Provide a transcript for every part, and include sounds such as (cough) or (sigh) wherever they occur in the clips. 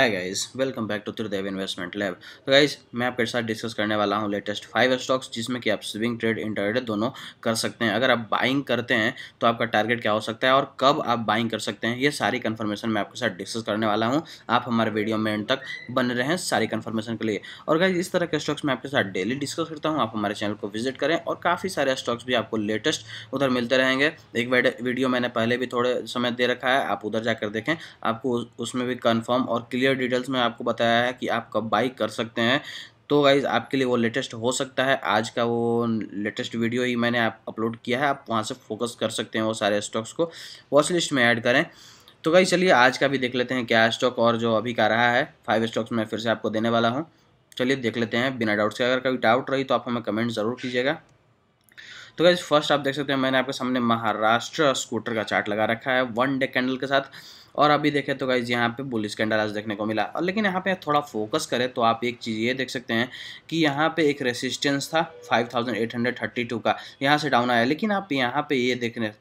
है guys welcome back to Tridev investment lab तो guys मैं आपके साथ डिस्कस करने वाला हूँ लेटेस्ट फाइव स्टॉक्स जिसमें कि आप स्विंग ट्रेड इंटरडे दोनों कर सकते हैं अगर आप बाइंग करते हैं तो आपका टारगेट क्या हो सकता है और कब आप बाइंग कर सकते हैं ये सारी कन्फर्मेशन मैं आपके साथ डिस्कस करने वाला हूँ आप हमारे वीडियो में एंड तक बन रहे हैं सारी कन्फर्मेशन के लिए और गाइज इस तरह के स्टॉक्स मैं आपके साथ डेली डिस्कस करता हूँ आप हमारे चैनल को विजिट करें और काफ़ी सारे स्टॉक्स भी आपको लेटेस्ट उधर मिलते रहेंगे एक वीडियो मैंने पहले भी थोड़े समय दे रखा है आप उधर जाकर देखें आपको उसमें भी कन्फर्म और क्लियर क्लियर डिटेल्स में आपको बताया है कि आप कब बाई कर सकते हैं तो गाइज आपके लिए वो लेटेस्ट हो सकता है आज का वो लेटेस्ट वीडियो ही मैंने आप अपलोड किया है आप वहाँ से फोकस कर सकते हैं वो सारे स्टॉक्स को वॉच लिस्ट में ऐड करें तो गाइज चलिए आज का भी देख लेते हैं क्या स्टॉक और जो अभी का रहा है फाइव स्टॉक्स मैं फिर से आपको देने वाला हूँ चलिए देख लेते हैं बिना डाउट से अगर कभी डाउट रही तो आप हमें कमेंट ज़रूर कीजिएगा तो गाइज फर्स्ट आप देख सकते हैं मैंने आपके सामने महाराष्ट्र स्कूटर का चार्ट लगा रखा है वन डे कैंडल के साथ और अभी देखें तो गाइज यहाँ पे बुलिस कैंडल आज देखने को मिला और लेकिन यहाँ पे थोड़ा फोकस करें तो आप एक चीज़ ये देख सकते हैं कि यहाँ पे एक रेसिस्टेंस था 5832 का यहाँ से डाउन आया लेकिन आप यहाँ पे ये देखने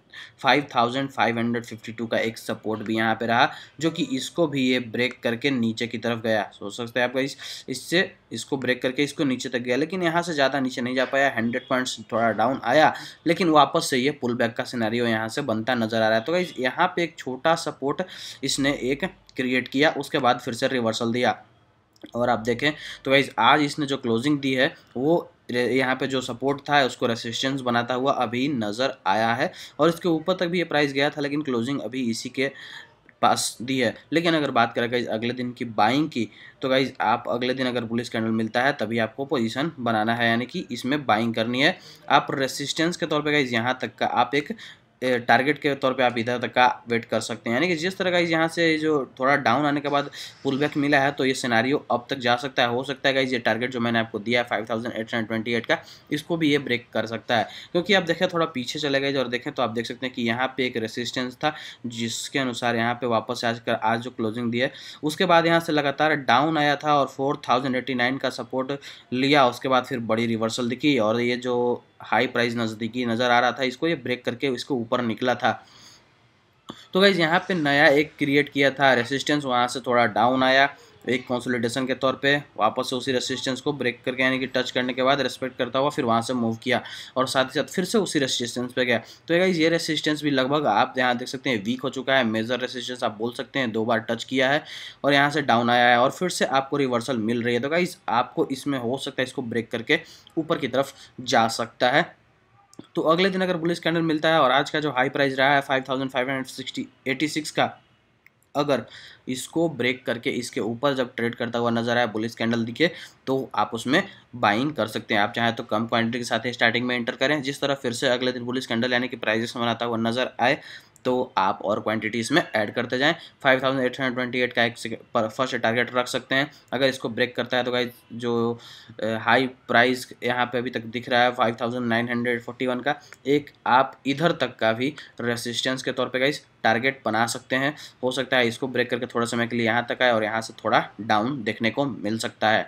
5552 का एक सपोर्ट भी यहाँ पे रहा जो कि इसको भी ये ब्रेक करके नीचे की तरफ गया सोच सकते हैं आप गाइज इससे इसको ब्रेक करके इसको नीचे तक गया लेकिन यहाँ से ज़्यादा नीचे नहीं जा पाया हंड्रेड पॉइंट्स थोड़ा डाउन आया लेकिन वापस से ये पुल बैक का सिनारी यहाँ से बनता नज़र आ रहा है तो गाइज यहाँ पे एक छोटा सपोर्ट इसने एक क्रिएट किया उसके बाद फिर से रिवर्सल दिया और आप देखें तो वाइज आज इसने जो क्लोजिंग दी है वो यहाँ पे जो सपोर्ट था उसको रेसिस्टेंस बनाता हुआ अभी नज़र आया है और इसके ऊपर तक भी ये प्राइस गया था लेकिन क्लोजिंग अभी इसी के पास दी है लेकिन अगर बात करें गाइज अगले दिन की बाइंग की तो गाइज आप अगले दिन अगर पुलिस कैंडल मिलता है तभी आपको पोजीशन बनाना है यानी कि इसमें बाइंग करनी है आप रेसिस्टेंस के तौर पे गाइज यहाँ तक का आप एक टारगेट के तौर पे आप इधर तक का वेट कर सकते हैं यानी कि जिस तरह का यहाँ से जो थोड़ा डाउन आने के बाद पुल बैक मिला है तो ये सिनारियो अब तक जा सकता है हो सकता है ये टारगेट जो मैंने आपको दिया है फाइव का इसको भी ये ब्रेक कर सकता है क्योंकि आप देखें थोड़ा पीछे चले गए और देखें तो आप देख सकते हैं कि यहाँ पर एक रेसिस्टेंस था जिसके अनुसार यहाँ पर वापस आज कर आज जो क्लोजिंग दी है उसके बाद यहाँ से लगातार डाउन आया था और फोर थाउजेंड नाइन का सपोर्ट लिया उसके बाद फिर बड़ी रिवर्सल दिखी और ये जो हाई प्राइस नज़दीकी नज़र आ रहा था इसको ये ब्रेक करके इसको ऊपर निकला था तो गाइज़ यहाँ पे नया एक क्रिएट किया था रेसिस्टेंस वहाँ से थोड़ा डाउन आया एक कॉन्सोलिडेशन के तौर पे वापस से उसी रेसिस्टेंस को ब्रेक करके यानी कि टच करने के बाद रेस्पेक्ट करता हुआ फिर वहाँ से मूव किया और साथ ही साथ फिर से उसी रेसिस्टेंस पे गया तो एक ये रेसिस्टेंस भी लगभग आप यहाँ देख सकते हैं वीक हो चुका है मेजर रेसिस्टेंस आप बोल सकते हैं दो बार टच किया है और यहाँ से डाउन आया है और फिर से आपको रिवर्सल मिल रही है तो गाइज आपको इसमें हो सकता है इसको ब्रेक करके ऊपर की तरफ जा सकता है तो अगले दिन अगर बुलिस कैंडल मिलता है और आज का जो हाई प्राइस रहा है five thousand five hundred sixty eighty six का अगर इसको ब्रेक करके इसके ऊपर जब ट्रेड करता हुआ नजर आया बुलिस कैंडल दिखे तो आप उसमें बाइंग कर सकते हैं आप चाहे तो कम क्वांटिटी के साथ स्टार्टिंग में एंटर करें जिस तरह फिर से अगले दिन बुलिस कैंडल यानी कि प्राइजेस बनाता हुआ नजर आए तो आप और क्वांटिटीज इसमें ऐड करते जाएँ five thousand eight hundred twenty eight का एक पर फर्स्ट टारगेट रख सकते हैं अगर इसको ब्रेक करता है तो गाइज जो हाई प्राइस यहाँ पे अभी तक दिख रहा है five thousand nine hundred forty one का एक आप इधर तक का भी रेसिस्टेंस के तौर पे गाइज टारगेट बना सकते हैं हो सकता है इसको ब्रेक करके थोड़ा समय के लिए यहाँ तक आए और यहाँ से थोड़ा डाउन देखने को मिल सकता है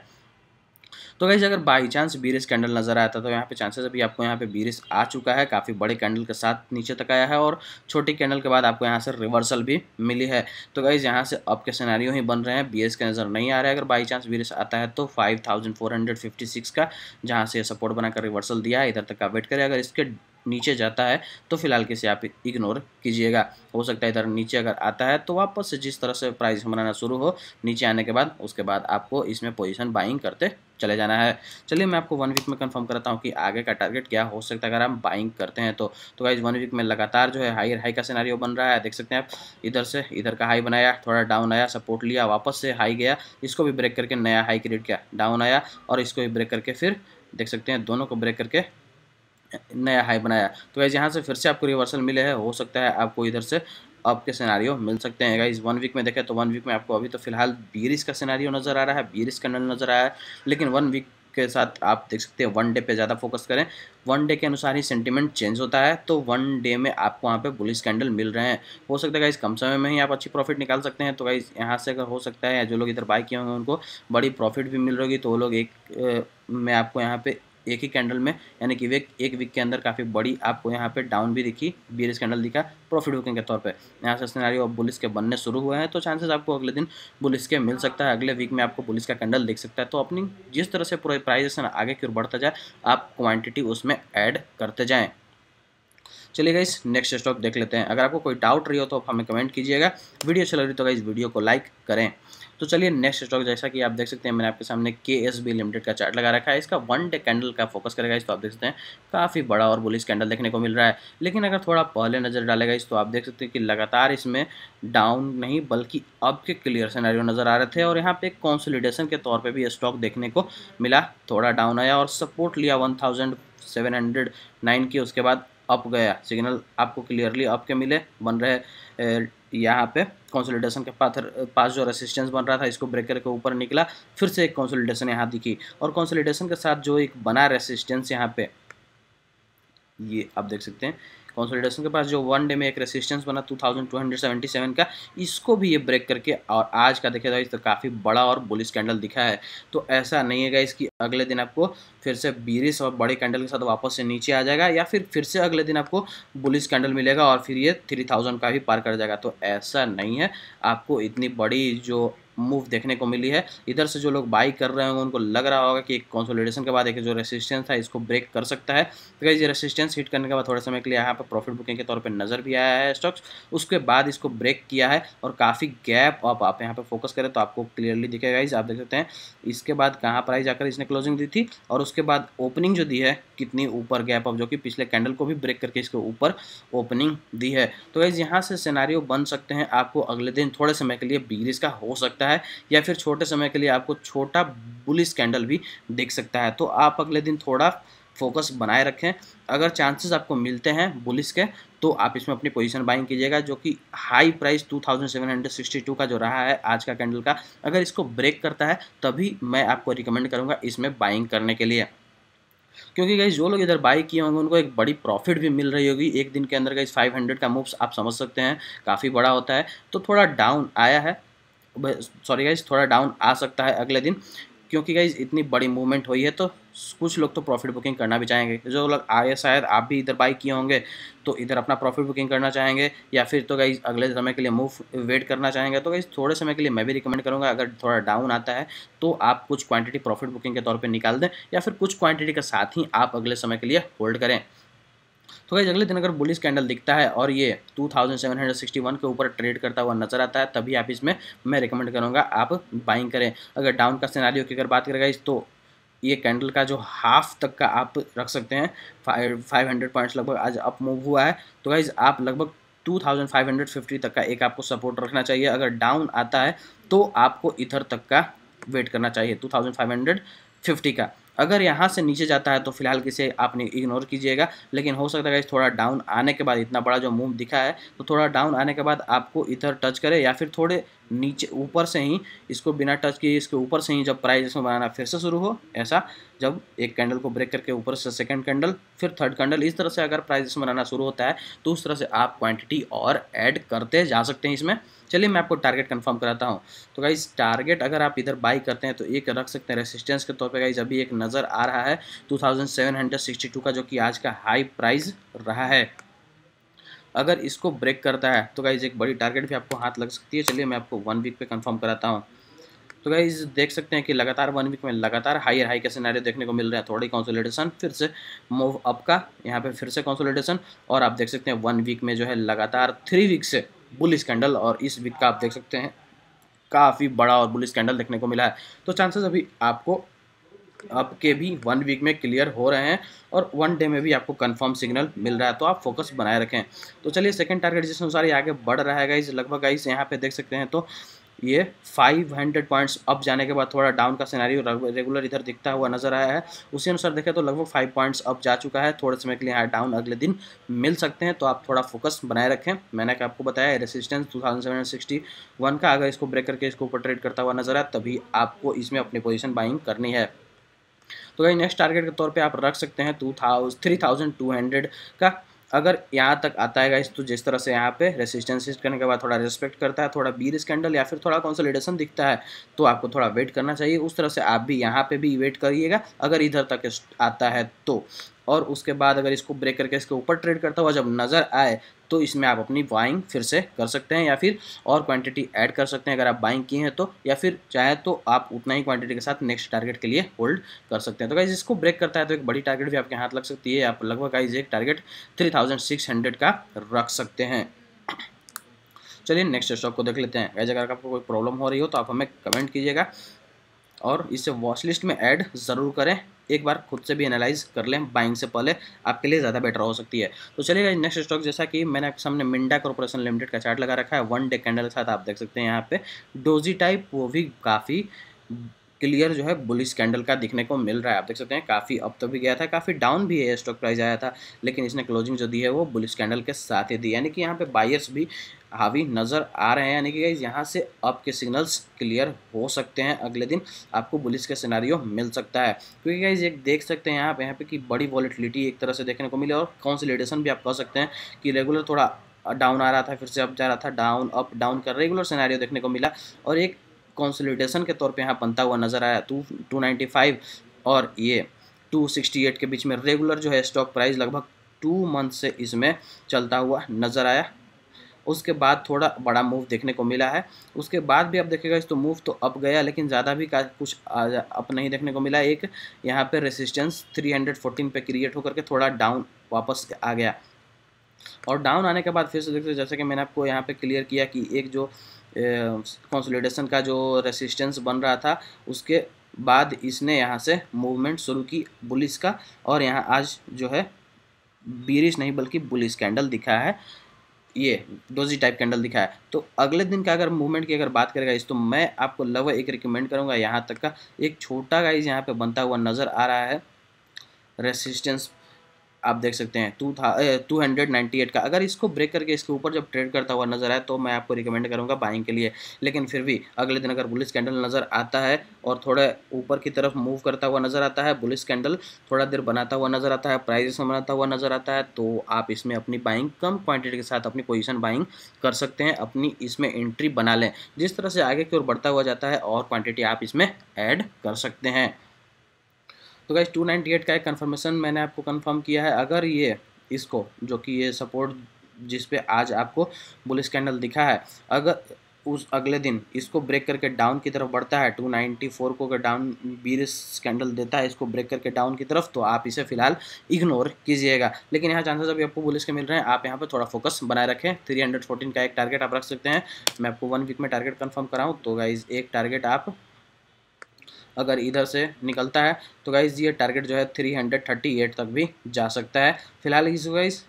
तो गाइज अगर बाई चांस बीरिस कैंडल नज़र आया था तो यहाँ पे चांसेस अभी आपको यहाँ पे बीरिस आ चुका है काफ़ी बड़े कैंडल के साथ नीचे तक आया है और छोटी कैंडल के बाद आपको यहाँ से रिवर्सल भी मिली है तो गाइज यहाँ से अब के सिनारियों ही बन रहे हैं बी के नज़र नहीं आ रहा है अगर बाई चांस बीरिस आता है तो फाइव का जहाँ से सपोर्ट बनाकर रिवर्सल दिया है इधर तक का वेट करें अगर इसके नीचे जाता है तो फिलहाल किसे आप इग्नोर कीजिएगा हो सकता है इधर नीचे अगर आता है तो वापस से जिस तरह से प्राइस बनाना शुरू हो नीचे आने के बाद उसके बाद आपको इसमें पोजिशन बाइंग करते चले जाना है चलिए मैं आपको वन वीक में कंफर्म कराता हूँ कि आगे का टारगेट क्या हो सकता है अगर हम बाइंग करते हैं तो तो गाइज वन वीक में लगातार जो है हाई हाई का सिनारियो बन रहा है देख सकते हैं आप इधर से इधर का हाई बनाया थोड़ा डाउन आया सपोर्ट लिया वापस से हाई गया इसको भी ब्रेक करके नया हाई क्रिएट किया डाउन आया और इसको भी ब्रेक करके फिर देख सकते हैं दोनों को ब्रेक करके नया हाई बनाया तो गाइज यहाँ से फिर से आपको रिवर्सल मिले हैं हो सकता है आपको इधर से आपके सिनारियो मिल सकते हैं गाइज वन वीक में देखें तो वन वीक में आपको अभी तो फिलहाल बीरिस का सिनारियो नज़र आ रहा है बीरिस का नल नज़र आया है लेकिन वन वीक के साथ आप देख सकते हैं वन डे पे ज़्यादा फोकस करें वन डे के अनुसार ही सेंटीमेंट चेंज होता है तो वन डे में आपको वहाँ पे बुलिस कैंडल मिल रहे हैं हो सकता है गाइज कम समय में ही आप अच्छी प्रॉफिट निकाल सकते हैं तो गाइज यहाँ से अगर हो सकता है जो लोग इधर बाई किए होंगे उनको बड़ी प्रॉफिट भी मिल रही होगी तो वो लोग एक मैं आपको यहाँ पे एक ही कैंडल में यानी कि वे एक वीक के अंदर काफ़ी बड़ी आपको यहाँ पे डाउन भी दिखी बीरिस कैंडल दिखा प्रॉफिट बुकिंग के तौर पे यहाँ से सिनारी और बुलिस के बनने शुरू हुए हैं तो चांसेस आपको अगले दिन बुलिस के मिल सकता है अगले वीक में आपको बुलिस का कैंडल दिख सकता है तो अपनी जिस तरह से पूरा प्राइजेशन आगे की ओर बढ़ता जाए आप क्वान्टिटी उसमें ऐड करते जाएँ चलिए गाइस नेक्स्ट स्टॉक देख लेते हैं अगर आपको कोई डाउट रही हो तो आप हमें कमेंट कीजिएगा वीडियो अच्छी लग रही तो गाइस वीडियो को लाइक करें तो चलिए नेक्स्ट स्टॉक जैसा कि आप देख सकते हैं मैंने आपके सामने के एस बी लिमिटेड का चार्ट लगा रखा है इसका वन डे कैंडल का फोकस करेगा इस तो आप देख सकते हैं काफ़ी बड़ा और बुलिस कैंडल देखने को मिल रहा है लेकिन अगर थोड़ा पहले नज़र डालेगा इस तो आप देख सकते हैं कि लगातार इसमें डाउन नहीं बल्कि अब के क्लियर सिनेरियो नज़र आ रहे थे और यहाँ पे कॉन्सोलिडेशन के तौर पर भी स्टॉक देखने को मिला थोड़ा डाउन आया और सपोर्ट लिया one thousand seven hundred nine की उसके बाद अप गया सिग्नल आपको क्लियरली अप के मिले बन रहे यहाँ पे कंसोलिडेशन के पाथर पास जो रेसिस्टेंस बन रहा था इसको ब्रेकर के ऊपर निकला फिर से एक कंसोलिडेशन यहाँ दिखी और कंसोलिडेशन के साथ जो एक बना रेसिस्टेंस यहाँ पे ये आप देख सकते हैं कॉन्सोलिडेशन के पास जो वन डे में एक रेसिस्टेंस बना 2277 का इसको भी ये ब्रेक करके और आज का देखा जाए तो काफ़ी बड़ा और बुलिस कैंडल दिखा है तो ऐसा नहीं है गाइस कि अगले दिन आपको फिर से बीरिस और बड़े कैंडल के साथ वापस से नीचे आ जाएगा या फिर फिर से अगले दिन आपको बुलिस कैंडल मिलेगा और फिर ये थ्री थाउजेंड का भी पार कर जाएगा तो ऐसा नहीं है आपको इतनी बड़ी जो मूव देखने को मिली है इधर से जो लोग बाई कर रहे होंगे उनको लग रहा होगा कि एक कॉन्सोलिडेशन के बाद एक जो रेसिस्टेंस था इसको ब्रेक कर सकता है तो ये रेसिस्टेंस हिट करने के बाद थोड़े समय के लिए यहाँ पर प्रॉफिट बुकिंग के तौर पर नज़र भी आया है स्टॉक्स उसके बाद इसको ब्रेक किया है और काफ़ी गैप आप आप यहाँ पर फोकस करें तो आपको क्लियरली दिखेगा इस आप देख सकते हैं इसके बाद कहाँ पर आई जाकर इसने क्लोजिंग दी थी और उसके बाद ओपनिंग जो दी है कितनी ऊपर गैप अप जो कि पिछले कैंडल को भी ब्रेक करके इसके ऊपर ओपनिंग दी है तो गाइज यहाँ से सिनारियो बन सकते हैं आपको अगले दिन थोड़े समय के लिए बिजनेस का हो सकता है सकता है या फिर छोटे समय के लिए आपको छोटा बुलिस कैंडल भी दिख सकता है तो आप अगले दिन थोड़ा फोकस बनाए रखें अगर चांसेस आपको मिलते हैं बुलिस के तो आप इसमें अपनी पोजीशन बाइंग कीजिएगा जो कि हाई प्राइस 2762 का जो रहा है आज का कैंडल का अगर इसको ब्रेक करता है तभी मैं आपको रिकमेंड करूंगा इसमें बाइंग करने के लिए क्योंकि गई जो लोग इधर बाई किए होंगे उनको एक बड़ी प्रॉफिट भी मिल रही होगी एक दिन के अंदर गई 500 का मूव्स आप समझ सकते हैं काफ़ी बड़ा होता है तो थोड़ा डाउन आया है सॉरी गाइज थोड़ा डाउन आ सकता है अगले दिन क्योंकि गाइज इतनी बड़ी मूवमेंट हुई है तो कुछ लोग तो प्रॉफिट बुकिंग करना भी चाहेंगे जो लोग आए शायद आप भी इधर बाई किए होंगे तो इधर अपना प्रॉफिट बुकिंग करना चाहेंगे या फिर तो गाइज अगले समय के लिए मूव वेट करना चाहेंगे तो गाइज थोड़े समय के लिए मैं भी रिकमेंड करूँगा अगर थोड़ा डाउन आता है तो आप कुछ क्वान्टिटी प्रॉफिट बुकिंग के तौर पर निकाल दें या फिर कुछ क्वान्टिटी के साथ ही आप अगले समय के लिए होल्ड करें तो गाइज अगले दिन अगर बुलिस कैंडल दिखता है और ये 2761 के ऊपर ट्रेड करता हुआ नजर आता है तभी आप इसमें मैं रिकमेंड करूँगा आप बाइंग करें अगर डाउन का सिनारियो की अगर बात करें गाइज तो ये कैंडल का जो हाफ तक का आप रख सकते हैं फाइव हंड्रेड पॉइंट्स लगभग आज अप मूव हुआ है तो गाइज आप लगभग 2550 तक का एक आपको सपोर्ट रखना चाहिए अगर डाउन आता है तो आपको इधर तक का वेट करना चाहिए 2550 का अगर यहाँ से नीचे जाता है तो फिलहाल किसे आपने इग्नोर कीजिएगा लेकिन हो सकता है थोड़ा डाउन आने के बाद इतना बड़ा जो मूव दिखा है तो थोड़ा डाउन आने के बाद आपको इधर टच करे या फिर थोड़े नीचे ऊपर से ही इसको बिना टच किए इसके ऊपर से ही जब इसमें बनाना फिर से शुरू हो ऐसा जब एक कैंडल को ब्रेक करके ऊपर से सेकंड कैंडल फिर थर्ड कैंडल इस तरह से अगर इसमें बनाना शुरू होता है तो उस तरह से आप क्वांटिटी और ऐड करते जा सकते हैं इसमें चलिए मैं आपको टारगेट कन्फर्म कराता हूँ तो गाइज टारगेट अगर आप इधर बाई करते हैं तो एक रख सकते हैं रेसिस्टेंस के तौर पर गाइज अभी एक नज़र आ रहा है टू का जो कि आज का हाई प्राइज़ रहा है अगर इसको ब्रेक करता है तो गाइज एक बड़ी टारगेट भी आपको हाथ लग सकती है चलिए मैं आपको वन वीक पे कंफर्म कराता हूँ तो गाइज देख सकते हैं कि लगातार वन वीक में लगातार हायर हाई का सिनारे देखने को मिल रहा है थोड़ी कॉन्सोलिडेशन फिर से मूव अप का यहाँ पे फिर से कॉन्सोलिडेशन और आप देख सकते हैं वन वीक में जो है लगातार थ्री वीक से बुल स्कैंडल और इस वीक का आप देख सकते हैं काफ़ी बड़ा और बुल स्कैंडल देखने को मिला है तो चांसेस अभी आपको आपके भी वन वीक में क्लियर हो रहे हैं और वन डे में भी आपको कंफर्म सिग्नल मिल रहा है तो आप फोकस बनाए रखें तो चलिए सेकंड टारगेट जिस अनुसार ये आगे बढ़ रहा है गाइज लगभग गाइज यहाँ पे देख सकते हैं तो ये 500 पॉइंट्स अप जाने के बाद थोड़ा डाउन का सिनारी रेगुलर इधर दिखता हुआ नजर आया है उसी अनुसार देखें तो लगभग 5 पॉइंट्स अप जा चुका है थोड़े समय के लिए यहाँ डाउन अगले दिन मिल सकते हैं तो आप थोड़ा फोकस बनाए रखें मैंने आपको बताया रेसिस्टेंस 2761 का अगर इसको ब्रेक करके इसको ऊपर ट्रेड करता हुआ नजर आया तभी आपको इसमें अपनी पोजिशन बाइंग करनी है तो कहीं नेक्स्ट टारगेट के तौर पे आप रख सकते हैं two thousand three thousand two hundred का अगर यहाँ तक आता है गाइस तो जिस तरह से यहाँ पे रेसिस्टेंस करने के बाद थोड़ा रिस्पेक्ट करता है थोड़ा बीर स्कैंडल या फिर थोड़ा कॉन्सोलिडेशन दिखता है तो आपको थोड़ा वेट करना चाहिए उस तरह से आप भी यहाँ पे भी वेट करिएगा अगर इधर तक आता है तो और उसके बाद अगर इसको ब्रेक करके इसके ऊपर ट्रेड करता हुआ जब नज़र आए तो इसमें आप अपनी बाइंग फिर से कर सकते हैं या फिर और क्वांटिटी ऐड कर सकते हैं अगर आप बाइंग किए हैं तो या फिर चाहे तो आप उतना ही क्वांटिटी के साथ नेक्स्ट टारगेट के लिए होल्ड कर सकते हैं तो गाइज इसको ब्रेक करता है तो एक बड़ी टारगेट भी आपके हाथ लग सकती है आप लगभग गाइज एक target three thousand six hundred का रख सकते हैं चलिए नेक्स्ट स्टॉक को देख लेते हैं गाइज अगर आपको कोई प्रॉब्लम हो रही हो तो आप हमें कमेंट कीजिएगा और इसे वॉच लिस्ट में ऐड ज़रूर करें एक बार खुद से भी एनालाइज कर लें बाइंग से पहले आपके लिए ज़्यादा बेटर हो सकती है तो चलिए नेक्स्ट स्टॉक जैसा कि मैंने आपके सामने मिंडा कॉर्पोरेशन लिमिटेड का चार्ट लगा रखा है वन डे कैंडल के साथ आप देख सकते हैं यहाँ पे डोजी टाइप वो भी काफ़ी क्लियर जो है बुलिश कैंडल का दिखने को मिल रहा है आप देख सकते हैं काफ़ी अप तो भी गया था काफ़ी डाउन भी है स्टॉक प्राइस आया था लेकिन इसने क्लोजिंग जो दी है वो बुलिश कैंडल के साथ ही दी यानी कि यहाँ पे बायर्स भी हावी नज़र आ रहे हैं यानी कि गाइज यहाँ से अप के सिग्नल्स क्लियर हो सकते हैं अगले दिन आपको बुलिस का सिनारियो मिल सकता है क्योंकि गाइज एक देख सकते हैं आप यहाँ पे कि बड़ी वॉलिटिलिटी एक तरह से देखने को मिली और कॉन्सिलेशन भी आप कह सकते हैं कि रेगुलर थोड़ा डाउन आ रहा था फिर से अप जा रहा था डाउन अप डाउन कर रेगुलर सिनारियो देखने को मिला और एक कॉन्सोलिडेशन के तौर पे यहाँ बनता हुआ नज़र आया टू टू नाइन्टी फाइव और ये टू सिक्सटी एट के बीच में रेगुलर जो है स्टॉक प्राइस लगभग टू मंथ से इसमें चलता हुआ नज़र आया उसके बाद थोड़ा बड़ा मूव देखने को मिला है उसके बाद भी आप देखेगा इस तो मूव तो अप गया लेकिन ज़्यादा भी कुछ अप नहीं देखने को मिला एक यहाँ पे रेसिस्टेंस 314 पे क्रिएट होकर के थोड़ा डाउन वापस आ गया और डाउन आने के बाद फिर से देखते जैसे कि मैंने आपको यहाँ पे क्लियर किया कि एक जो कंसोलिडेशन का जो रेसिस्टेंस बन रहा था उसके बाद इसने यहाँ से मूवमेंट शुरू की बुलिस का और यहाँ आज जो है बीरिश नहीं बल्कि बुलिस कैंडल दिखा है ये डोजी टाइप कैंडल दिखा है तो अगले दिन का अगर मूवमेंट की अगर बात करेगा इस तो मैं आपको लगभग एक रिकमेंड करूँगा यहाँ तक का एक छोटा गाइज यहाँ पर बनता हुआ नज़र आ रहा है रेसिस्टेंस आप देख सकते हैं टू था टू हंड्रेड नाइन्टी एट का अगर इसको ब्रेक करके इसके ऊपर जब ट्रेड करता हुआ नजर आए तो मैं आपको रिकमेंड करूँगा बाइंग के लिए लेकिन फिर भी अगले दिन अगर बुलिस कैंडल नज़र आता है और थोड़ा ऊपर की तरफ मूव करता हुआ नज़र आता है बुलिस कैंडल थोड़ा देर बनाता हुआ नज़र आता है प्राइजेस बनाता हुआ नज़र आता है तो आप इसमें अपनी बाइंग कम क्वान्टिटी के साथ अपनी पोजिशन बाइंग कर सकते हैं अपनी इसमें एंट्री बना लें जिस तरह से आगे की ओर बढ़ता हुआ जाता है और क्वांटिटी आप इसमें ऐड कर सकते हैं तो गाइज टू नाइन्टी एट का एक कन्फर्मेशन मैंने आपको कन्फर्म किया है अगर ये इसको जो कि ये सपोर्ट जिस पे आज आपको बुलिस कैंडल दिखा है अगर उस अगले दिन इसको ब्रेक करके डाउन की तरफ बढ़ता है 294 को अगर डाउन बीरिस कैंडल देता है इसको ब्रेक करके डाउन की तरफ तो आप इसे फिलहाल इग्नोर कीजिएगा लेकिन यहाँ चांसेस अभी आपको बुलिस के मिल रहे हैं आप यहाँ पर थोड़ा फोकस बनाए रखें थ्री का एक टारगेट आप रख सकते हैं मैं आपको वन वीक में टारगेट कन्फर्म कराऊँ तो गाइज एक टारगेट आप अगर इधर से निकलता है तो गाइज़ ये टारगेट जो है थ्री हंड्रेड थर्टी एट तक भी जा सकता है फिलहाल इस गाइज़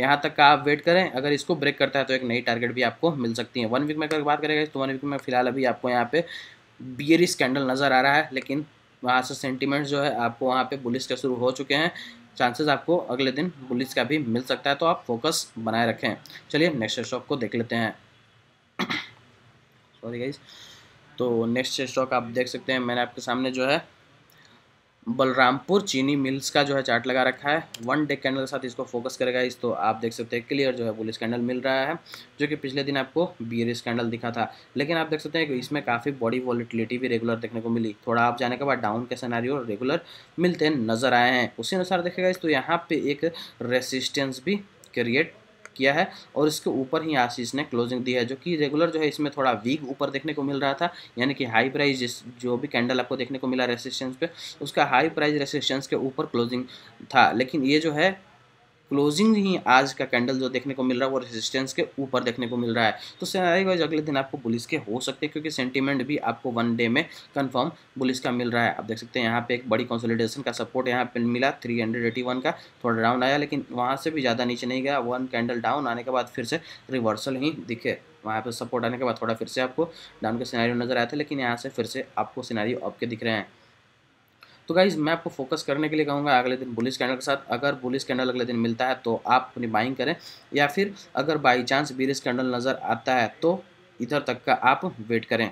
यहाँ तक का आप वेट करें अगर इसको ब्रेक करता है तो एक नई टारगेट भी आपको मिल सकती है वन वीक में अगर बात करें तो वन वीक में फिलहाल अभी आपको यहाँ पे बियरी स्कैंडल नज़र आ रहा है लेकिन वहाँ से सेंटिमेंट्स जो है आपको वहाँ पे बुलिस के शुरू हो चुके हैं चांसेस आपको अगले दिन बुलिस का भी मिल सकता है तो आप फोकस बनाए रखें चलिए नेक्स्ट स्टॉक को देख लेते हैं सॉरी (coughs) गाइज़ तो नेक्स्ट स्टॉक आप देख सकते हैं मैंने आपके सामने जो है बलरामपुर चीनी मिल्स का जो है चार्ट लगा रखा है वन डे कैंडल के साथ इसको फोकस करेगा इस तो आप देख सकते हैं क्लियर जो है बुलिस कैंडल मिल रहा है जो कि पिछले दिन आपको बीर स्कैंडल दिखा था लेकिन आप देख सकते हैं कि इसमें काफ़ी बॉडी वॉलिटिलिटी भी रेगुलर देखने को मिली थोड़ा आप जाने के बाद डाउन के सिनारियो रेगुलर मिलते नजर आए हैं उसी अनुसार देखेगा इस तो यहाँ पर एक रेसिस्टेंस भी क्रिएट किया है और इसके ऊपर ही आशीष ने क्लोजिंग दी है जो कि रेगुलर जो है इसमें थोड़ा वीक ऊपर देखने को मिल रहा था यानी कि हाई प्राइस जो भी कैंडल आपको देखने को मिला रेसिस्टेंस पे उसका हाई प्राइस रेसिस्टेंस के ऊपर क्लोजिंग था लेकिन ये जो है क्लोजिंग ही आज का कैंडल जो देखने को मिल रहा है वो रेजिस्टेंस के ऊपर देखने को मिल रहा है तो सैनारी वाइज अगले दिन आपको पुलिस के हो सकते हैं क्योंकि सेंटीमेंट भी आपको वन डे में कंफर्म पुलिस का मिल रहा है आप देख सकते हैं यहाँ पे एक बड़ी कंसोलिडेशन का सपोर्ट यहाँ पे मिला 381 का थोड़ा डाउन आया लेकिन वहाँ से भी ज़्यादा नीचे नहीं गया वन कैंडल डाउन आने के बाद फिर से रिवर्सल ही दिखे वहाँ पर सपोर्ट आने के बाद थोड़ा फिर से आपको डाउन के सिनारी नज़र आया था लेकिन यहाँ से फिर से आपको सिनारी ऑप के दिख रहे हैं तो गाइज़ मैं आपको फोकस करने के लिए कहूँगा अगले दिन बुलिस कैंडल के साथ अगर बुलिस कैंडल अगले दिन मिलता है तो आप अपनी बाइंग करें या फिर अगर बाई चांस बीरिस कैंडल नज़र आता है तो इधर तक का आप वेट करें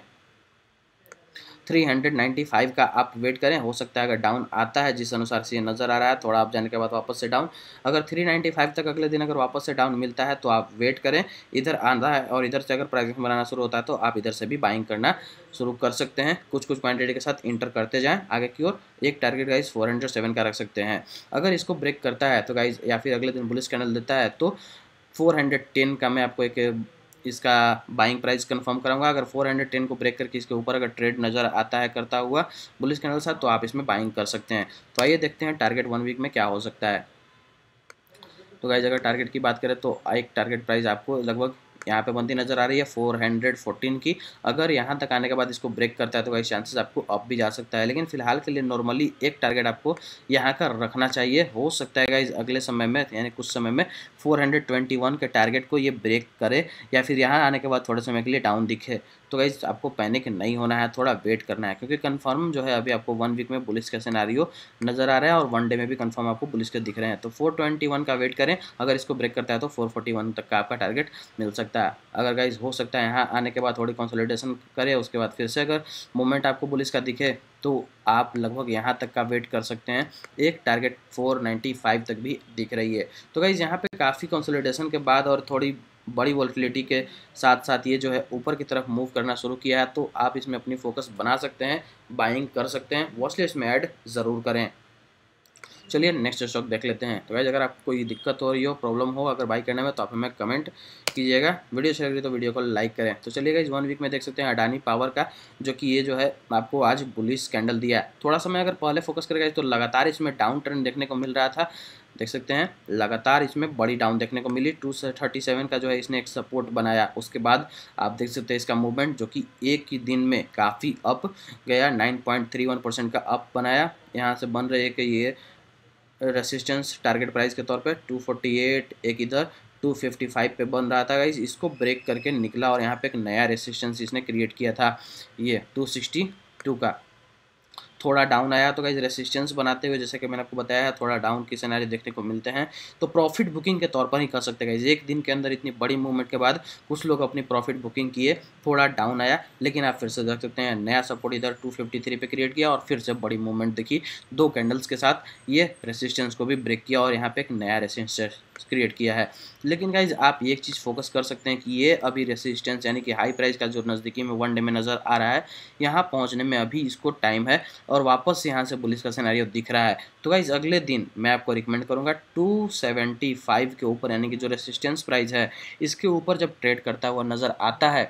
395 का आप वेट करें हो सकता है अगर डाउन आता है जिस अनुसार से नज़र आ रहा है थोड़ा आप जाने के बाद वापस से डाउन अगर 395 तक अगले दिन अगर वापस से डाउन मिलता है तो आप वेट करें इधर आना है और इधर से अगर प्राइस बनाना शुरू होता है तो आप इधर से भी बाइंग करना शुरू कर सकते हैं कुछ कुछ क्वान्टिटी के साथ इंटर करते जाएँ आगे की ओर एक टारगेट गाइज सेवन का रख सकते हैं अगर इसको ब्रेक करता है तो गाइज या फिर अगले दिन बुलिस कैनल देता है तो 410 का मैं आपको एक इसका बाइंग प्राइस कंफर्म कराऊंगा अगर 410 को ब्रेक करके इसके ऊपर अगर ट्रेड नज़र आता है करता हुआ बुलिस कैंडल साथ तो आप इसमें बाइंग कर सकते हैं तो आइए देखते हैं टारगेट वन वीक में क्या हो सकता है तो गाइज अगर टारगेट की बात करें तो एक टारगेट प्राइस आपको लगभग यहाँ पे बनती नजर आ रही है फोर हंड्रेड फोर्टीन की अगर यहाँ तक आने के बाद इसको ब्रेक करता है तो वही चांसेस आपको अप भी जा सकता है लेकिन फिलहाल के लिए नॉर्मली एक टारगेट आपको यहाँ का रखना चाहिए हो सकता है अगले समय में यानी कुछ समय में फोर के टारगेट को ये ब्रेक करे या फिर यहाँ आने के बाद थोड़े समय के लिए डाउन दिखे तो गाइज आपको पैनिक नहीं होना है थोड़ा वेट करना है क्योंकि कन्फर्म जो है अभी आपको वन वीक में पुलिस का सिनारियो नज़र आ रहा है और वन डे में भी कन्फर्म आपको पुलिस के दिख रहे हैं तो फोर ट्वेंटी वन का वेट करें अगर इसको ब्रेक करता है तो फोर फोर्टी वन तक का आपका टारगेट मिल सकता है अगर गाइज हो सकता है यहाँ आने के बाद थोड़ी कंसोलिडेशन करें उसके बाद फिर से अगर मोमेंट आपको पुलिस का दिखे तो आप लगभग यहाँ तक का वेट कर सकते हैं एक टारगेट 495 तक भी दिख रही है तो गाइज़ यहाँ पे काफ़ी कंसोलिडेशन के बाद और थोड़ी बड़ी वॉल्टिलिटी के साथ साथ ये जो है ऊपर की तरफ मूव करना शुरू किया है तो आप इसमें अपनी फोकस बना सकते हैं बाइंग कर सकते हैं वॉचलिस्ट में ऐड ज़रूर करें चलिए नेक्स्ट स्टॉक देख लेते हैं तो वैसे अगर आपको कोई दिक्कत हो रही हो प्रॉब्लम हो अगर बाई करने में तो आप हमें कमेंट कीजिएगा वीडियो शेयर करिए तो वीडियो को लाइक करें तो चलिएगा इस वन वीक में देख सकते हैं अडानी पावर का जो कि ये जो है आपको आज बुलिस कैंडल दिया है थोड़ा समय अगर पहले फोकस करेगा तो लगातार इसमें डाउन ट्रेंड देखने को मिल रहा था देख सकते हैं लगातार इसमें बड़ी डाउन देखने को मिली टू थर्टी सेवन का जो है इसने एक सपोर्ट बनाया उसके बाद आप देख सकते हैं इसका मूवमेंट जो कि एक ही दिन में काफ़ी अप गया nine point three one percent का अप बनाया यहाँ से बन रहे कि ये रेसिस्टेंस टारगेट प्राइस के तौर पे 248 एक इधर 255 पे बन रहा था गाइज इसको ब्रेक करके निकला और यहाँ पे एक नया रेसिस्टेंस इसने क्रिएट किया था ये 262 का थोड़ा डाउन आया तो गाइज रेसिस्टेंस बनाते हुए जैसे कि मैंने आपको बताया है थोड़ा डाउन की सिनारी देखने को मिलते हैं तो प्रॉफिट बुकिंग के तौर पर ही कर सकते गाइज एक दिन के अंदर इतनी बड़ी मूवमेंट के बाद कुछ लोग अपनी प्रॉफिट बुकिंग किए थोड़ा डाउन आया लेकिन आप फिर से देख सकते हैं नया सपोर्ट इधर टू पे क्रिएट किया और फिर से बड़ी मूवमेंट दिखी दो कैंडल्स के साथ ये रेसिस्टेंस को भी ब्रेक किया और यहाँ पे एक नया रेसिस्टेंस क्रिएट किया है लेकिन गाइज आप एक चीज़ फोकस कर सकते हैं कि ये अभी रेसिस्टेंस यानी कि हाई प्राइस का जो नज़दीकी में वन डे में नज़र आ रहा है यहाँ पहुँचने में अभी इसको टाइम है और वापस यहाँ से पुलिस का सिनारियो दिख रहा है तो गाइज अगले दिन मैं आपको रिकमेंड करूँगा टू के ऊपर यानी कि जो रेसिस्टेंस प्राइस है इसके ऊपर जब ट्रेड करता हुआ नज़र आता है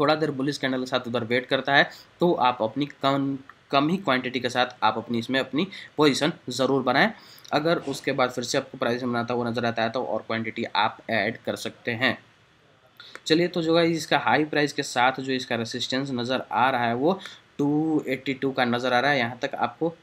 थोड़ा देर बुलिस कैंडल के साथ उधर वेट करता है तो आप अपनी कम कम ही क्वांटिटी के साथ आप अपनी इसमें अपनी पोजीशन ज़रूर बनाएं अगर उसके बाद फिर से आपको प्राइस बनाता हुआ नज़र आता है तो और क्वांटिटी आप ऐड कर सकते हैं चलिए तो जो है इसका हाई प्राइस के साथ जो इसका रेसिस्टेंस नज़र आ रहा है वो 282 का नज़र आ रहा है यहाँ तक आपको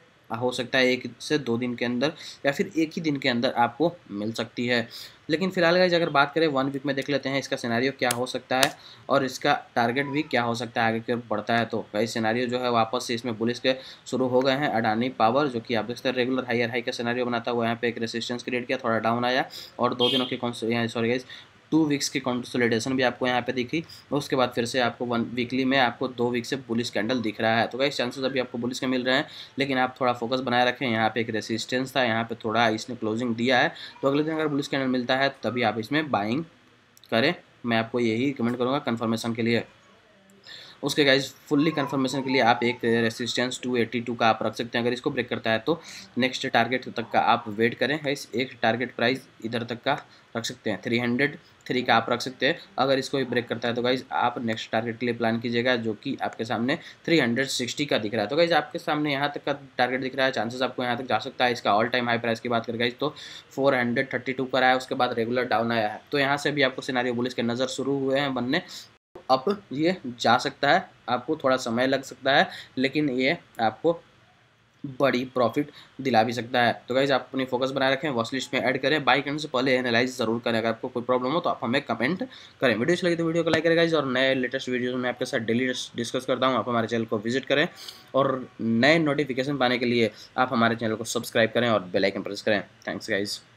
हो सकता है एक से दो दिन के अंदर या फिर एक ही दिन के अंदर आपको मिल सकती है लेकिन फिलहाल का अगर बात करें वन वीक में देख लेते हैं इसका सिनारियो क्या हो सकता है और इसका टारगेट भी क्या हो सकता है आगे के बढ़ता है तो कई सिनारियो जो है वापस से इसमें बुलिस के शुरू हो गए हैं अडानी पावर जो कि आप देखते हैं रेगुलर हाई हाई का सिनारियो बनाता हुआ यहाँ पे एक रेसिस्टेंस क्रिएट किया थोड़ा डाउन आया और दो दिनों के सॉरी टू वीक्स की कंसोलिडेशन भी आपको यहाँ पे दिखी और उसके बाद फिर से आपको वन वीकली में आपको दो वीक से बुलिस कैंडल दिख रहा है तो कई चांसेस अभी आपको बुलिस के मिल रहे हैं लेकिन आप थोड़ा फोकस बनाए रखें यहाँ पे एक रेसिस्टेंस था यहाँ पे थोड़ा इसने क्लोजिंग दिया है तो अगले दिन अगर बुलिस कैंडल मिलता है तभी आप इसमें बाइंग करें मैं आपको यही रिकमेंड करूँगा कन्फर्मेशन के लिए उसके गाइज फुल्ली कन्फर्मेशन के लिए आप एक रेसिस्टेंस 282 का आप रख सकते हैं अगर इसको ब्रेक करता है तो नेक्स्ट टारगेट तक का आप वेट करें गाइज एक टारगेट प्राइस इधर तक का रख सकते हैं 300 थ्री का आप रख सकते हैं अगर इसको भी ब्रेक करता है तो गाइज आप नेक्स्ट टारगेट के लिए प्लान कीजिएगा जो कि आपके सामने 360 का दिख रहा है तो गाइज आपके सामने यहाँ तक का टारगेट दिख रहा है चांसेस आपको यहाँ तक जा सकता है इसका ऑल टाइम हाई प्राइस की बात कर गाइज तो 432 पर आया उसके बाद रेगुलर डाउन आया है तो यहाँ से भी आपको सिनारी बुलिस के नज़र शुरू हुए हैं बनने तो अब ये जा सकता है आपको थोड़ा समय लग सकता है लेकिन ये आपको बड़ी प्रॉफिट दिला भी सकता है तो गाइज आप अपनी फोकस बनाए रखें वॉच लिस्ट में ऐड करें बाई करने से पहले एनालाइज जरूर करें अगर आपको कोई प्रॉब्लम हो तो आप हमें कमेंट करें वीडियो अच्छी लगी तो वीडियो को लाइक करें गाइज और नए लेटेस्ट वीडियोज में आपके साथ डेली डिस्कस करता हूँ आप हमारे चैनल को विजिट करें और नए नोटिफिकेशन पाने के लिए आप हमारे चैनल को सब्सक्राइब करें और बेलाइकन प्रेस करें थैंक्स गाइज़